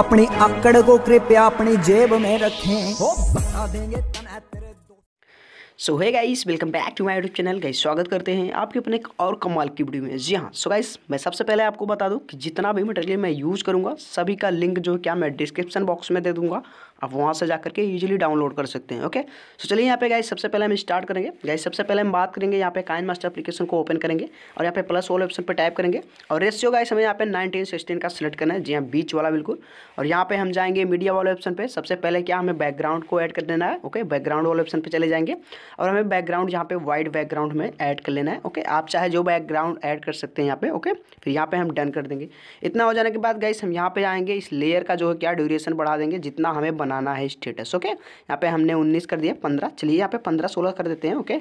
अपनी अकड़ को कृपया अपनी जेब में रखें ओ बता देंगे so hi guys welcome back to my YouTube channel guys स्वागत करते हैं आपके अपने एक और कमाल की वीडियो में जी हाँ सो गाइस मैं सबसे पहले आपको बता दूं कि जितना भी मटेरियल मैं यूज़ करूँगा सभी का लिंक जो क्या मैं डिस्क्रिप्शन बॉक्स में दे दूँगा आप वहाँ से जा करके ईजिली डाउनलोड कर सकते हैं ओके सो चलिए यहाँ पे गाइस सबसे पहले हम स्टार्ट करेंगे गाइस सबसे पहले हम बात करेंगे यहाँ पे काइन मास्टर अपलीकेशन को ओपन करेंगे और यहाँ पे प्लस वाले ऑप्शन पर टाइप करेंगे और रेशियो गाइस हमें यहाँ पे नाइनटीन सिक्सटीन का सिलेक्ट करना है जी हाँ बीच वाला बिल्कुल और यहाँ पर हम जाएंगे मीडिया वाले ऑप्शन पर सबसे पहले क्या हमें बैकग्राउंड को ऐड कर देना है ओके बैकग्राउंड वाले ऑप्शन पर चले जाएंगे और हमें बैकग्राउंड यहाँ पे वाइट बैकग्राउंड में ऐड कर लेना है ओके आप चाहे जो बैकग्राउंड ऐड कर सकते हैं यहाँ पे ओके फिर यहाँ पे हम डन कर देंगे इतना हो जाने के बाद गाइस हम यहाँ पे आएंगे इस लेयर का जो है क्या ड्यूरेशन बढ़ा देंगे जितना हमें बना बनाना है स्टेटस ओके यहाँ पे हमने उन्नीस कर दिया पंद्रह चलिए यहाँ पे पंद्रह सोलह कर देते हैं ओके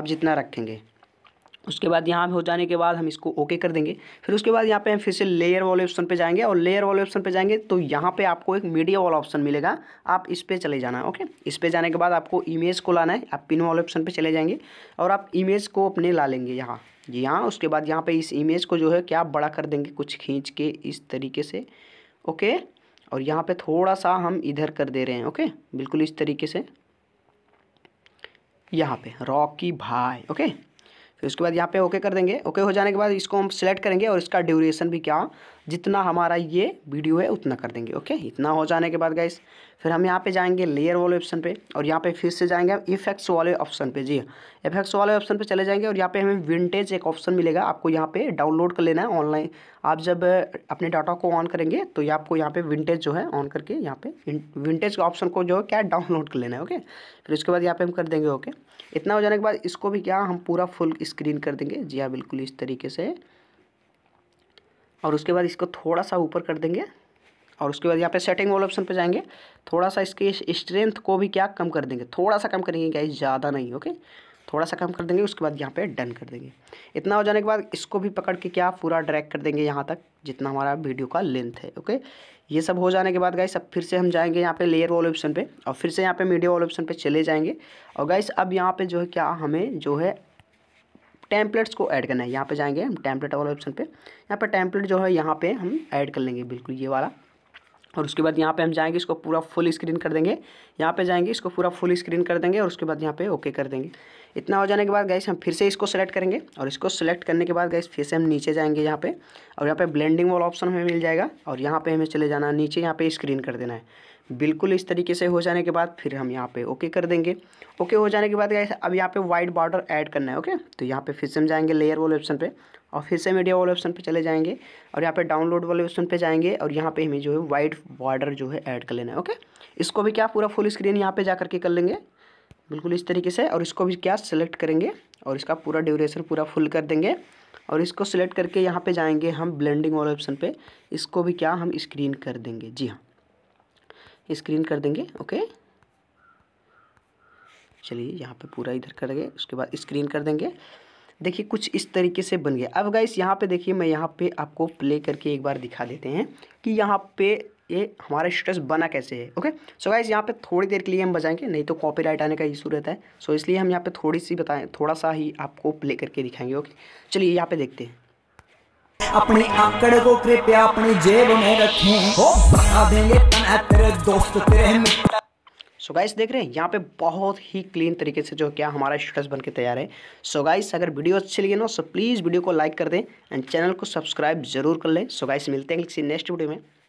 आप जितना रखेंगे उसके बाद यहाँ हो जाने के बाद हम इसको ओके कर देंगे फिर उसके बाद यहाँ पे हम फिर से लेयर वाले ऑप्शन पे जाएंगे और लेयर वाले ऑप्शन पे जाएंगे तो यहाँ पे आपको एक मीडिया वाला ऑप्शन मिलेगा आप इस पर चले जाना ओके इस पर जाने के बाद आपको इमेज को लाना है आप पिन वाले ऑप्शन पे चले जाएंगे और आप इमेज को अपने ला लेंगे यहाँ यहाँ उसके बाद यहाँ पर इस इमेज को जो है क्या बड़ा कर देंगे कुछ खींच के इस तरीके से ओके और यहाँ पे थोड़ा सा हम इधर कर दे रहे हैं ओके बिल्कुल इस तरीके से यहाँ पे रॉकी भाई ओके फिर उसके बाद यहाँ पे ओके कर देंगे ओके हो जाने के बाद इसको हम सिलेक्ट करेंगे और इसका ड्यूरेशन भी क्या जितना हमारा ये वीडियो है उतना कर देंगे ओके इतना हो जाने के बाद गाइस फिर हम यहाँ पे जाएंगे लेयर वाले ऑप्शन पे और यहाँ पे फिर से जाएंगे हम इफेक्ट्स वाले ऑप्शन पे जी इफेक्ट्स हाँ। वाले ऑप्शन पे चले जाएंगे और यहाँ पे हमें विंटेज एक ऑप्शन मिलेगा आपको यहाँ पे डाउनलोड कर लेना है ऑनलाइन आप जब अपने डाटा को ऑन करेंगे तो ये आपको यहाँ पे विंटेज जो है ऑन करके यहाँ पे विंटेज के ऑप्शन को जो है क्या डाउनलोड कर लेना है ओके फिर उसके बाद यहाँ पे हम कर देंगे ओके इतना हो जाने के बाद इसको भी क्या हम पूरा फुल स्क्रीन कर देंगे जी हाँ बिल्कुल इस तरीके से और उसके बाद इसको थोड़ा सा ऊपर कर देंगे और उसके बाद यहाँ पे सेटिंग वाले ऑप्शन पे जाएंगे थोड़ा सा इसकी स्ट्रेंथ को भी क्या कम कर देंगे थोड़ा सा कम करेंगे क्या ज़्यादा नहीं ओके थोड़ा सा कम कर देंगे उसके बाद यहाँ पे डन कर देंगे इतना हो जाने के बाद इसको भी पकड़ के क्या पूरा ड्रैग कर देंगे यहाँ तक जितना हमारा वीडियो का लेंथ है ओके ये सब हो जाने के बाद गाइस अब फिर से हम जाएंगे यहाँ पे लेयर वाले ऑप्शन पे और फिर से यहाँ पे मीडिया वाले ऑप्शन पे चले जाएंगे और गाइस अब यहाँ पे जो है क्या हमें जो है टैंपलेट्स को ऐड करना है यहाँ पे जाएंगे हम टैंपलेट वाले ऑप्शन पे यहाँ पे टैंपलेट जो है यहाँ पे हम ऐड कर लेंगे बिल्कुल ये वाला और उसके बाद यहाँ पे हम जाएंगे इसको पूरा फुल स्क्रीन कर देंगे यहाँ पे जाएंगे इसको पूरा फुल स्क्रीन कर देंगे और उसके बाद यहाँ पे ओके कर देंगे इतना हो जाने के बाद गैस हम फिर से इसको सेलेक्ट करेंगे और इसको सेलेक्ट करने के बाद गैस फिर से हम नीचे जाएंगे यहाँ पे और यहाँ पे ब्लेंडिंग वाला ऑप्शन हमें मिल जाएगा और यहाँ पे हमें चले जाना है नीचे यहाँ पे स्क्रीन कर देना है बिल्कुल इस तरीके से हो जाने के बाद फिर हम यहाँ पे ओके कर देंगे ओके हो जाने के बाद गैस अब यहाँ पे वाइट बॉर्डर ऐड करना है ओके तो यहाँ पे फिर से हम जाएंगे लेयर वाले ऑप्शन पे और फिर से मीडिया वाले ऑप्शन पे चले जाएंगे और यहाँ पे डाउनलोड वाले ऑप्शन पे जाएंगे और यहाँ पे हमें जो है वाइट बॉर्डर जो है ऐड कर लेना है ओके इसको भी क्या पूरा फुल स्क्रीन यहाँ पे जा करके कर लेंगे बिल्कुल इस तरीके से और इसको भी क्या सेलेक्ट करेंगे और इसका पूरा ड्यूरेशन पूरा फुल कर देंगे और इसको सिलेक्ट करके यहाँ पे जाएंगे हम ब्लेंडिंग वाले ऑप्शन पे इसको भी क्या हम स्क्रीन कर देंगे जी हाँ स्क्रीन कर देंगे ओके चलिए यहाँ पे पूरा इधर कर देंगे उसके बाद स्क्रीन कर देंगे देखिए कुछ इस तरीके से बन गया अब गाइस यहाँ पे देखिए मैं यहाँ पे आपको प्ले करके एक बार दिखा देते हैं कि यहाँ पे ये हमारा स्ट्रेस बना कैसे है ओके सो गाइज यहाँ पे थोड़ी देर के लिए हम बजाएंगे नहीं तो कॉपीराइट आने का इशू रहता है सो so, इसलिए हम यहाँ पे थोड़ी सी बताएं थोड़ा सा ही आपको प्ले करके दिखाएंगे ओके चलिए यहाँ पे देखते हैं अपने आंकड़े को कृपया अपनी जेब में रखें दोस्त सो so गाइस देख रहे हैं यहाँ पे बहुत ही क्लीन तरीके से जो क्या हमारा स्टेटस बन के तैयार है सो so गाइस अगर वीडियो अच्छी लगी ना सो प्लीज़ वीडियो को लाइक कर दें एंड चैनल को सब्सक्राइब जरूर कर लें सो so गाइस मिलते हैं किसी नेक्स्ट वीडियो में